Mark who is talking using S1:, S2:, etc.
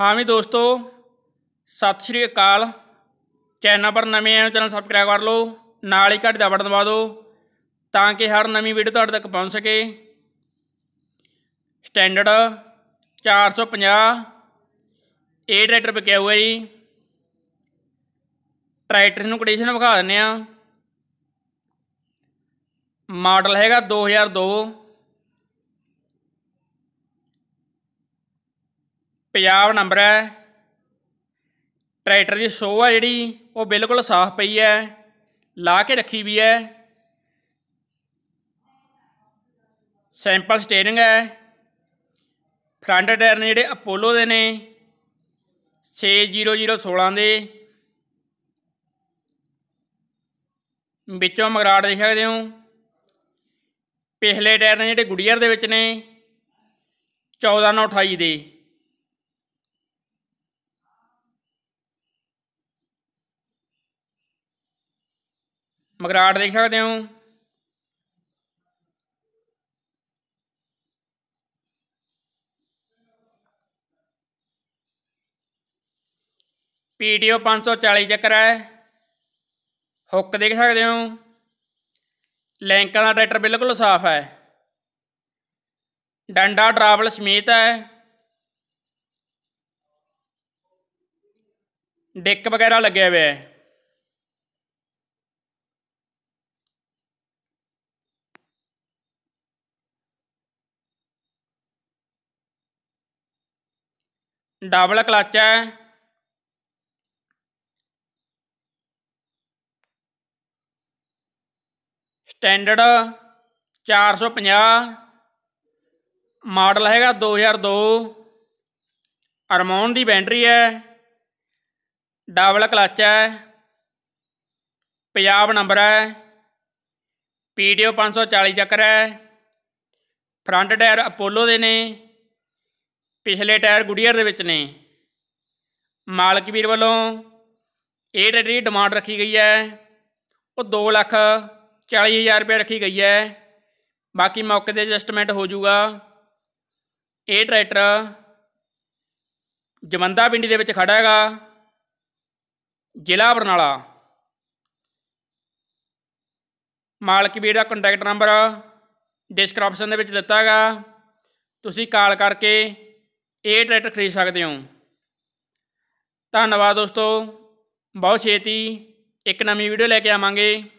S1: ਹਾਂ ਵੀ ਦੋਸਤੋ ਸਤਿ ਸ਼੍ਰੀ ਅਕਾਲ ਚੈਨਲ ਪਰ ਨਵੇਂ ਆਏ ਹੋ ਚੈਨਲ ਸਬਸਕ੍ਰਾਈਬ ਕਰ ਲਓ ਨਾਲ ਹੀ ਘੰਟੀ ਦਾ ਬਟਨ ਦਬਾ ਦਿਓ ਤਾਂ ਕਿ ਹਰ ਨਵੀਂ ਵੀਡੀਓ ਤੁਹਾਡੇ ਤੱਕ ਪਹੁੰਚ ਸਕੇ ਸਟੈਂਡਰਡ 450 ਏ ਟਰੈਕਟਰ ਵਿਕਿਆ ਹੋਇਆ ਜੀ ਟਰੈਕਟਰ ਨੂੰ ਕੰਡੀਸ਼ਨ ਵਿਖਾ ਦਿੰਨੇ ਆ ਮਾਡਲ ਹੈਗਾ 2002 ਪੰਜਾਬ ਨੰਬਰ ਹੈ ਟਰੈਕਟਰ ਦੀ ਸੋ ਹੈ ਜਿਹੜੀ ਉਹ ਬਿਲਕੁਲ ਸਾਫ਼ ਪਈ ਹੈ ਲਾ ਕੇ ਰੱਖੀ ਵੀ ਹੈ ਸੈਂਪਲ ਸਟੀਅਰਿੰਗ ਹੈ ਫਰੰਟ ਟਾਇਰ ਨੇ ਜਿਹੜੇ ਅਪੋਲੋ ਦੇ ਨੇ 60016 ਦੇ ਵਿੱਚੋਂ ਮਗਰਾੜ ਦੇਖ ਸਕਦੇ ਹੋ ਪਿਛਲੇ ਟਾਇਰ ਨੇ ਜਿਹੜੇ ਗੁੜੀਅਰ ਦੇ ਵਿੱਚ ਨੇ 1428 ਦੇ ਮਗਰਾਟ ਦੇਖ ਸਕਦੇ ਹੋ ਪੀਟੀਓ 540 ਚੱਕਰ ਹੈ ਹੁੱਕ ਦੇਖ ਸਕਦੇ ਹੋ ਲੈਂਕਾਂ ਦਾ ਟਰੈਕਟਰ ਬਿਲਕੁਲ ਸਾਫ਼ ਹੈ ਡੰਡਾ ਡਰਾਵਲ ਸਮੇਤ ਹੈ ਡਿੱਕ ਵਗੈਰਾ ਲੱਗਿਆ ਹੋਇਆ ਹੈ ਡਬਲ ਕਲਚ ਹੈ ਸਟੈਂਡਰਡ 450 ਮਾਡਲ ਹੈਗਾ 2002 ਅਰਮੌਨ ਦੀ ਬੈਟਰੀ ਹੈ ਡਬਲ ਕਲਚ ਹੈ ਪੰਜਾਬ ਨੰਬਰ ਹੈ ਪੀਡੀਓ 540 ਚੱਕਰ ਹੈ ਫਰੰਟ ਟਾਇਰ ਅਪੋਲੋ ਦੇ ਨੇ ਪਿਛਲੇ ਟਾਇਰ ਗੁਡੀਅਰ ਦੇ ਵਿੱਚ ਨੇ ਮਾਲਕ ਵੀਰ ਵੱਲੋਂ ਇਹ ਜਿਹੜੀ ਡਿਮਾਂਡ ਰੱਖੀ ਗਈ ਹੈ ਉਹ 2 ਲੱਖ 40000 ਰੁਪਏ ਰੱਖੀ ਗਈ ਹੈ ਬਾਕੀ ਮੌਕੇ ਤੇ ਐਡਜਸਟਮੈਂਟ ਹੋ ਜਾਊਗਾ ਇਹ ਟਰੈਕਟਰ ਜਮੰਦਾ ਪਿੰਡੀ ਦੇ ਵਿੱਚ ਖੜਾ ਹੈਗਾ ਜ਼ਿਲ੍ਹਾ ਬਰਨਾਲਾ ਮਾਲਕ ਵੀਰ ਦਾ ਕੰਟੈਕਟ ਨੰਬਰ ਡਿਸਕ੍ਰਿਪਸ਼ਨ ਦੇ ਵਿੱਚ ਦਿੱਤਾ ਹੈਗਾ ਤੁਸੀਂ ਕਾਲ ਕਰਕੇ ਇਹ ਟਰੈਕਟਰ ਖਰੀਦ ਸਕਦੇ ਹੋ ਧੰਨਵਾਦ ਦੋਸਤੋ ਬਹੁਤ ਛੇਤੀ ਇੱਕ ਨਵੀਂ ਵੀਡੀਓ ਲੈ ਕੇ ਆਵਾਂਗੇ